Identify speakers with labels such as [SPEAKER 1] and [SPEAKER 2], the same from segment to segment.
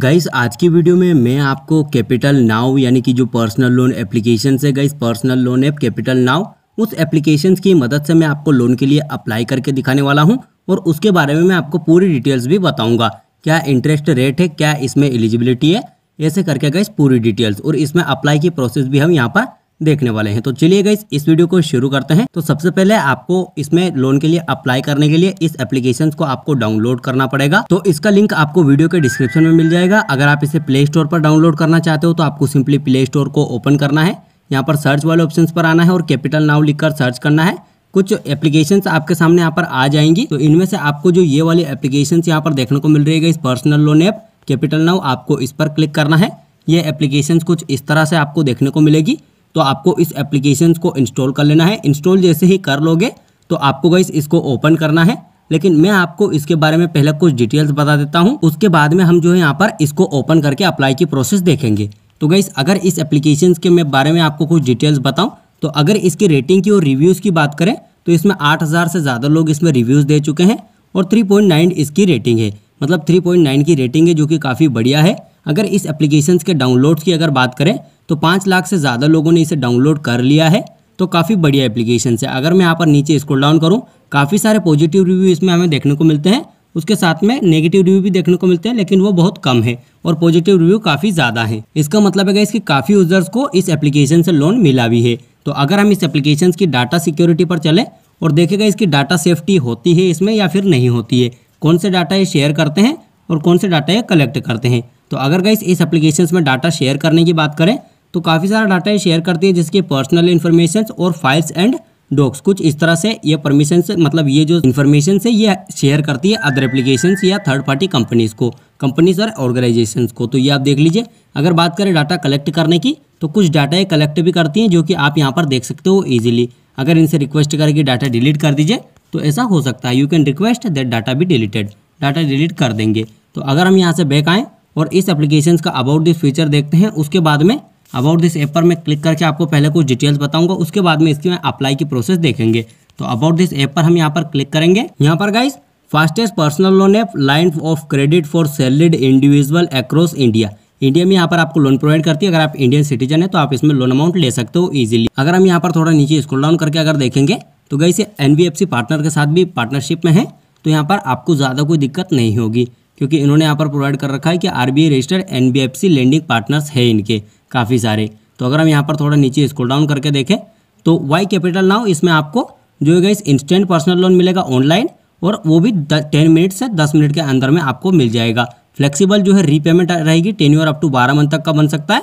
[SPEAKER 1] guys आज की video में मैं आपको कैपिटल नाव यानी कि जो पर्सनल लोन एप्लीकेशन है guys personal loan app capital now उस एप्लीकेशन की मदद से मैं आपको लोन के लिए अप्लाई करके दिखाने वाला हूँ और उसके बारे में मैं आपको पूरी डिटेल्स भी बताऊँगा क्या इंटरेस्ट रेट है क्या इसमें एलिजिबिलिटी है ऐसे करके गाइस पूरी डिटेल्स और इसमें अप्लाई की प्रोसेस भी हम यहाँ पर देखने वाले हैं तो चलिए गई इस वीडियो को शुरू करते हैं तो सबसे पहले आपको इसमें लोन के लिए अप्लाई करने के लिए इस एप्लीकेशन को आपको डाउनलोड करना पड़ेगा तो इसका लिंक आपको वीडियो के डिस्क्रिप्शन में मिल जाएगा अगर आप इसे प्ले स्टोर पर डाउनलोड करना चाहते हो तो आपको सिंपली प्ले स्टोर को ओपन करना है यहाँ पर सर्च वाले ऑप्शन पर आना है और कैपिटल नाव लिखकर सर्च करना है कुछ एप्लीकेशन आपके सामने यहाँ पर आ जाएंगी तो इनमें से आपको जो ये वाली एप्लीकेशन यहाँ पर देखने को मिल रही है इस personal loan app capital now आपको इस पर क्लिक करना है ये एप्लीकेशन कुछ इस तरह से आपको देखने को मिलेगी तो आपको इस एप्लीकेशन को इंस्टॉल कर लेना है इंस्टॉल जैसे ही कर लोगे तो आपको गई इसको ओपन करना है लेकिन मैं आपको इसके बारे में पहले कुछ डिटेल्स बता देता हूँ उसके बाद में हम जो है यहाँ पर इसको ओपन करके अप्लाई की प्रोसेस देखेंगे तो गई अगर इस एप्लीकेशन के मैं बारे में आपको कुछ डिटेल्स बताऊँ तो अगर इसकी रेटिंग की और रिव्यूज़ की बात करें तो इसमें 8000 से ज़्यादा लोग इसमें रिव्यूज़ दे चुके हैं और 3.9 इसकी रेटिंग है मतलब 3.9 की रेटिंग है जो कि काफ़ी बढ़िया है अगर इस एप्लीकेशन के डाउनलोड्स की अगर बात करें तो पाँच लाख से ज़्यादा लोगों ने इसे डाउनलोड कर लिया है तो काफ़ी बढ़िया एप्लीकेशन है अगर मैं यहाँ पर नीचे स्क्रॉल डाउन करूँ काफ़ी सारे पॉजिटिव रिव्यू इसमें हमें देखने को मिलते हैं उसके साथ में नेगेटिव रिव्यू भी देखने को मिलते हैं लेकिन वो बहुत कम है और पॉजिटिव रिव्यू काफ़ी ज़्यादा है इसका मतलब है इसकी काफ़ी यूजर्स को इस एप्लीकेशन से लोन मिला भी है तो अगर हम इस एप्लीकेशन की डाटा सिक्योरिटी पर चलें और देखेगा इसकी डाटा सेफ्टी होती है इसमें या फिर नहीं होती है कौन से डाटा ये शेयर करते हैं और कौन से डाटा ये कलेक्ट करते हैं तो अगर गाइस इस एप्लीकेशन में डाटा शेयर करने की बात करें तो काफ़ी सारा डाटा ये शेयर करती है जिसके पर्सनल इन्फॉर्मेशन और फाइल्स एंड डॉक्स कुछ इस तरह से ये परमिशन से मतलब ये जो इन्फॉर्मेशन है ये शेयर करती है अदर एप्लीकेशन या थर्ड पार्टी कंपनीज को कंपनीज और ऑर्गेनाइजेशन को तो ये आप देख लीजिए अगर बात करें डाटा कलेक्ट करने की तो कुछ डाटा ये कलेक्ट भी करती हैं जो कि आप यहाँ पर देख सकते हो ईजिली अगर इनसे रिक्वेस्ट करें कि डाटा डिलीट कर दीजिए तो ऐसा हो सकता है you can request that data भी डिलीटेड डाटा डिलीट कर देंगे तो अगर हम यहाँ से बैक आएँ और इस एप्लीकेशन का अबाउट दिस फीचर देखते हैं उसके बाद में अबाउट दिस ऐप पर मैं क्लिक करके आपको पहले कुछ डिटेल्स बताऊंगा उसके बाद में इसकी मैं अप्लाई की प्रोसेस देखेंगे तो अबाउट दिस ऐप पर हम यहाँ पर क्लिक करेंगे यहाँ पर guys fastest personal loan app line of credit for salaried individual across India India में यहाँ पर आपको लोन प्रोवाइड करती है अगर आप इंडियन सिटीजन है तो आप इसमें लोन अमाउंट ले सकते हो इजीली अगर हम यहाँ पर थोड़ा नीचे स्कूल डाउन करके अगर देखेंगे तो गई से एन पार्टनर के साथ भी पार्टनरशिप में है तो यहाँ पर आपको ज़्यादा कोई दिक्कत नहीं होगी क्योंकि इन्होंने यहाँ पर प्रोवाइड कर रखा है कि आर बी रजिस्टर्ड एन लेंडिंग पार्टनर्स है इनके काफ़ी सारे तो अगर हम यहाँ पर थोड़ा नीचे स्क्रॉल डाउन करके देखें तो वाई कैपिटल नाउ इसमें आपको जो है गाइस इंस्टेंट पर्सनल लोन मिलेगा ऑनलाइन और वो भी टेन मिनट से दस मिनट के अंदर में आपको मिल जाएगा फ्लेक्सिबल जो है रीपेमेंट रहेगी टेन ईयर अप टू बारह मंथ तक का बन सकता है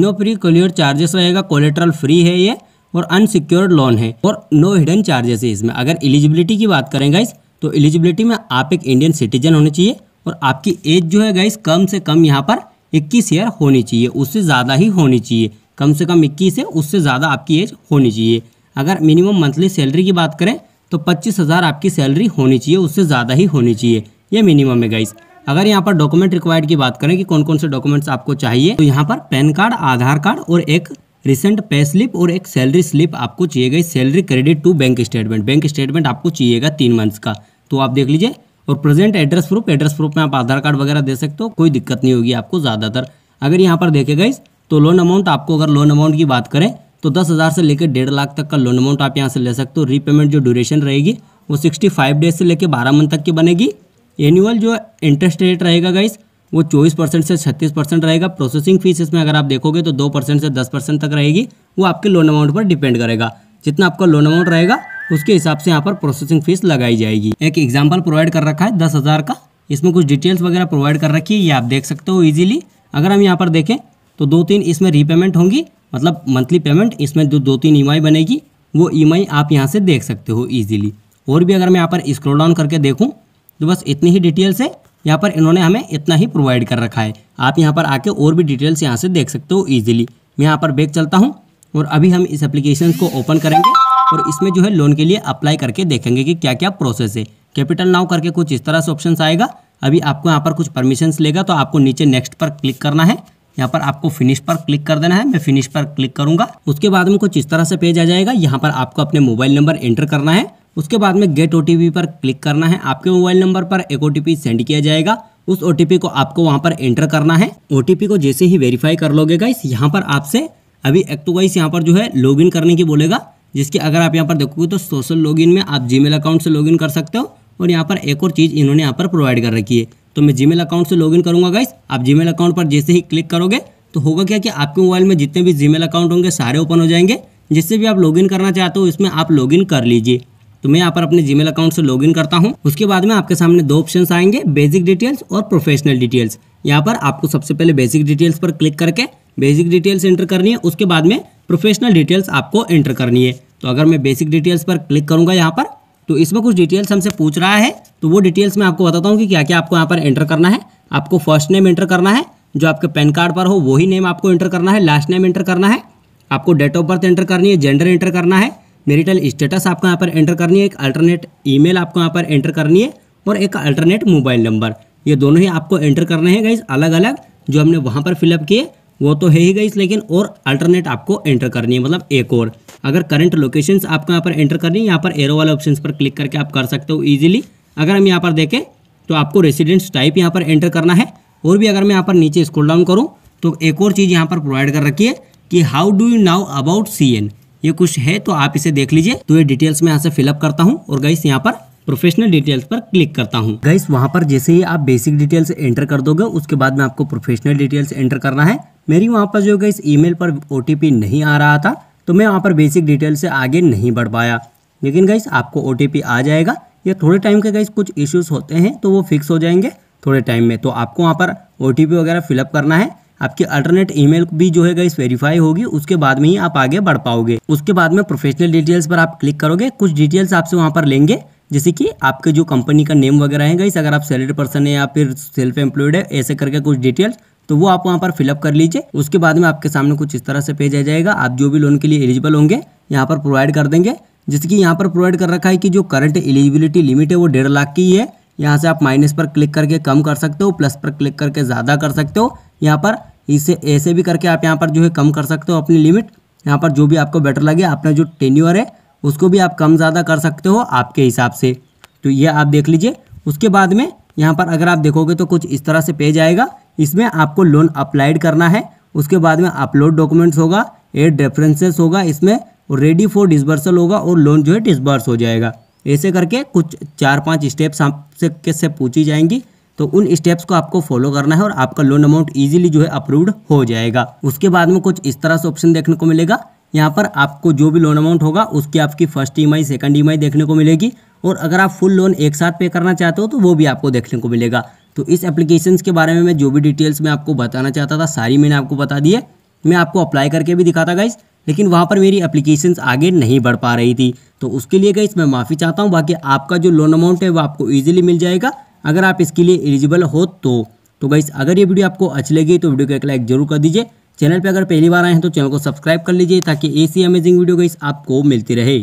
[SPEAKER 1] नो प्री क्लियर चार्जेस रहेगा कोलेट्रल फ्री है ये और अनसिक्योर्ड लोन है और नो हिडन चार्जेस है इसमें अगर एलिजिबिलिटी की बात करें गाइस तो एलिजिबिलिटी में आप एक इंडियन सिटीजन होने चाहिए और आपकी एज जो है गाइस कम से कम यहाँ पर इक्कीस ईयर होनी चाहिए उससे ज़्यादा ही होनी चाहिए कम से कम इक्कीस है उससे ज़्यादा आपकी एज होनी चाहिए अगर मिनिमम मंथली सैलरी की बात करें तो पच्चीस आपकी सैलरी होनी चाहिए उससे ज़्यादा ही होनी चाहिए यह मिनिमम है गाइस अगर यहाँ पर डॉक्यूमेंट रिक्वायर्ड की बात करें कि कौन कौन से डॉक्यूमेंट्स आपको चाहिए तो यहाँ पर पैन कार्ड आधार कार्ड और एक रिसेंट पे स्लिप और एक सैलरी स्लिप आपको चाहिएगा salary credit to bank statement bank statement आपको चाहिएगा तीन मंथ्स का तो आप देख लीजिए और present address proof address proof में आप आधार कार्ड वगैरह दे सकते हो कोई दिक्कत नहीं होगी आपको ज़्यादातर अगर यहाँ पर देखेगा इस तो लोन अमाउंट आपको अगर लोन अमाउंट की बात करें तो दस हज़ार से लेकर डेढ़ लाख तक का लोन अमाउंट आप यहाँ से ले सकते हो रीपेमेंट जो ड्यूरेशन रहेगी वो सिक्सटी फाइव डेज से लेकर बारह मंथ तक की बनेगी एनुअल जो इंटरेस्ट रेट रहेगा गाइज़ वो चौबीस परसेंट से छत्तीस परसेंट रहेगा प्रोसेसिंग फीस इसमें अगर आप देखोगे तो दो परसेंट से दस परसेंट तक रहेगी वो आपके लोन अमाउंट पर डिपेंड करेगा जितना आपका लोन अमाउंट रहेगा उसके हिसाब से यहाँ पर प्रोसेसिंग फीस लगाई जाएगी एक एग्जाम्पल प्रोवाइड कर रखा है दस हज़ार का इसमें कुछ डिटेल्स वगैरह प्रोवाइड कर रखी है ये आप देख सकते हो ईजिली अगर हम यहाँ पर देखें तो दो तीन इसमें रीपेमेंट होंगी मतलब मंथली पेमेंट इसमें जो दो तीन ई e बनेगी वो ई e आप यहाँ से देख सकते हो ईजिली और भी अगर मैं यहाँ पर स्क्रोल डाउन करके देखूँ तो बस इतनी ही डिटेल्स है यहाँ पर इन्होंने हमें इतना ही प्रोवाइड कर रखा है आप यहाँ पर आके और भी डिटेल्स यहाँ से देख सकते हो ईजिली मैं यहाँ पर बैग चलता हूँ और अभी हम इस एप्लीकेशन को ओपन करेंगे और इसमें जो है लोन के लिए अप्लाई करके देखेंगे कि क्या क्या प्रोसेस है कैपिटल नाउ करके कुछ इस तरह से ऑप्शन आएगा अभी आपको यहाँ पर कुछ परमिशंस लेगा तो आपको नीचे नेक्स्ट पर क्लिक करना है यहाँ पर आपको फिनिश पर क्लिक कर देना है मैं फिनिश पर क्लिक करूंगा उसके बाद में कुछ इस तरह से पेज आ जाएगा यहाँ पर आपको अपने मोबाइल नंबर एंटर करना है उसके बाद में गेट ओ पर क्लिक करना है आपके मोबाइल नंबर पर एक ओ सेंड किया जाएगा उस ओ को आपको वहाँ पर एंटर करना है ओ को जैसे ही वेरीफाई कर लोगे गाइस यहाँ पर आपसे अभी एक तो गाइस यहाँ पर जो है लॉगिन करने की बोलेगा जिसकी अगर आप यहाँ पर देखोगे तो सोशल लॉगिन में आप जीमेल अकाउंट से लॉगिन कर सकते हो और यहाँ पर एक और चीज़ इन्होंने यहाँ पर प्रोवाइड कर रखी है तो मैं जीमेल अकाउंट से लॉगिन करूँगा गाइस आप जीमेल अकाउंट पर जैसे ही क्लिक करोगे तो होगा क्या कि आपके मोबाइल में जितने भी जीमेल अकाउंट होंगे सारे ओपन हो जाएंगे जिससे भी आप लॉग करना चाहते हो इसमें आप लॉग कर लीजिए तो मैं यहाँ पर अपने जीमेल अकाउंट से लॉगिन करता हूँ उसके बाद में आपके सामने दो ऑप्शन आएंगे बेसिक डिटेल्स और प्रोफेशनल डिटेल्स यहाँ पर आपको सबसे पहले बेसिक डिटेल्स पर क्लिक करके बेसिक डिटेल्स एंटर करनी है उसके बाद में प्रोफेशनल डिटेल्स आपको एंटर करनी है तो अगर मैं बेसिक डिटेल्स पर क्लिक करूँगा यहाँ पर तो इसमें कुछ डिटेल्स हमसे पूछ रहा है तो वो डिटेल्स मैं आपको बताता हूँ कि क्या क्या आपको यहाँ पर एंटर करना है आपको फर्स्ट नेम एंटर करना है जो आपके पैन कार्ड पर हो वही नेम आपको एंटर करना है लास्ट नेम एंटर करना है आपको डेट ऑफ बर्थ एंटर करनी है जेंडर एंटर करना है मेरिटल स्टेटस आपको यहाँ पर एंटर करनी है एक अल्टरनेट ईमेल आपको यहाँ पर एंटर करनी है और एक अल्टरनेट मोबाइल नंबर ये दोनों ही आपको एंटर करने हैं गाइज अलग अलग जो हमने वहाँ पर फिलअप किए वो तो है ही गई लेकिन और अल्टरनेट आपको एंटर करनी है मतलब एक और अगर करंट लोकेशंस आपको यहाँ पर एंटर करनी है यहाँ पर एरो वाले ऑप्शन पर क्लिक करके आप कर सकते हो ईजिली अगर हम यहाँ पर देखें तो आपको रेसिडेंस टाइप यहाँ पर एंटर करना है और भी अगर मैं यहाँ पर नीचे स्क्रॉल डाउन करूँ तो एक और चीज़ यहाँ पर प्रोवाइड कर रखी है कि how do you now about C N ये कुछ है तो आप इसे देख लीजिए तो ये डिटेल्स में यहाँ से फिलअप करता हूँ और गई यहाँ पर प्रोफेशनल डिटेल्स पर क्लिक करता हूँ गाइस वहाँ पर जैसे ही आप बेसिक डिटेल्स एंटर कर दोगे उसके बाद में आपको प्रोफेशनल डिटेल्स एंटर करना है मेरी वहाँ पर जो इस ईमेल पर ओ नहीं आ रहा था तो मैं वहाँ पर बेसिक डिटेल से आगे नहीं बढ़ पाया लेकिन गाइस आपको ओ आ जाएगा या थोड़े टाइम के गाइस कुछ इश्यूज़ होते हैं तो वो फिक्स हो जाएंगे थोड़े टाइम में तो आपको वहाँ पर ओ वगैरह फिलअप करना है आपकी अल्टरनेट ईमेल भी जो है गाइस वेरीफाई होगी उसके बाद में ही आप आगे बढ़ पाओगे उसके बाद में प्रोफेशनल डिटेल्स पर आप क्लिक करोगे कुछ डिटेल्स आपसे वहाँ पर लेंगे जैसे कि आपके जो कंपनी का नेम वगैरह है गाइस अगर आप सैलरी पर्सन है या फिर सेल्फ एम्प्लॉयड है ऐसे करके कुछ डिटेल्स तो वो आप वहाँ पर फिलअप कर लीजिए उसके बाद में आपके सामने कुछ इस तरह से पेज आ जाएगा आप जो भी लोन के लिए एलिजिबल होंगे यहाँ पर प्रोवाइड कर देंगे जैसे कि यहाँ पर प्रोवाइड कर रखा है कि जो करंट एलिजिबिलिटी लिमिट है वो डेढ़ लाख की है यहाँ से आप माइनस पर क्लिक करके कम कर सकते हो प्लस पर क्लिक करके ज़्यादा कर सकते हो यहाँ पर इसे ऐसे भी करके आप यहाँ पर जो है कम कर सकते हो अपनी लिमिट यहाँ पर जो भी आपको बेटर लगे अपना जो टेन्यूअर है उसको भी आप कम ज़्यादा कर सकते हो आपके हिसाब से तो ये आप देख लीजिए उसके बाद में यहाँ पर अगर आप देखोगे तो कुछ इस तरह से पेज आएगा इसमें आपको लोन अप्लाइड करना है उसके बाद में अपलोड डॉक्यूमेंट्स होगा एड रेफरेंसेस होगा इसमें रेडी फॉर डिसबर्सल होगा और लोन जो है डिसबर्स हो जाएगा ऐसे करके कुछ चार पाँच स्टेप्स आपसे किससे पूछी जाएंगी तो उन स्टेप्स को आपको फॉलो करना है और आपका लोन अमाउंट ईजिली जो है अप्रूव्ड हो जाएगा उसके बाद में कुछ इस तरह से ऑप्शन देखने को मिलेगा यहाँ पर आपको जो भी लोन अमाउंट होगा उसकी आपकी फर्स्ट ई सेकंड ई देखने को मिलेगी और अगर आप फुल लोन एक साथ पे करना चाहते हो तो वो भी आपको देखने को मिलेगा तो इस एप्लीकेशन के बारे में मैं जो भी डिटेल्स में आपको बताना चाहता था सारी मैंने आपको बता दी है मैं आपको अप्लाई करके भी दिखाता गाइस लेकिन वहाँ पर मेरी अप्लीकेशन आगे नहीं बढ़ पा रही थी तो उसके लिए गाइस मैं माफ़ी चाहता हूँ बाकी आपका जो लोन अमाउंट है वो आपको ईजिली मिल जाएगा अगर आप इसके लिए एलिजिबल हो तो तो गाइस अगर ये वीडियो आपको अच्छी लगी तो वीडियो को एक लाइक जरूर कर दीजिए चैनल पे अगर पहली बार आए हैं तो चैनल को सब्सक्राइब कर लीजिए ताकि ऐसी अमेजिंग वीडियो गाइस आपको मिलती रहे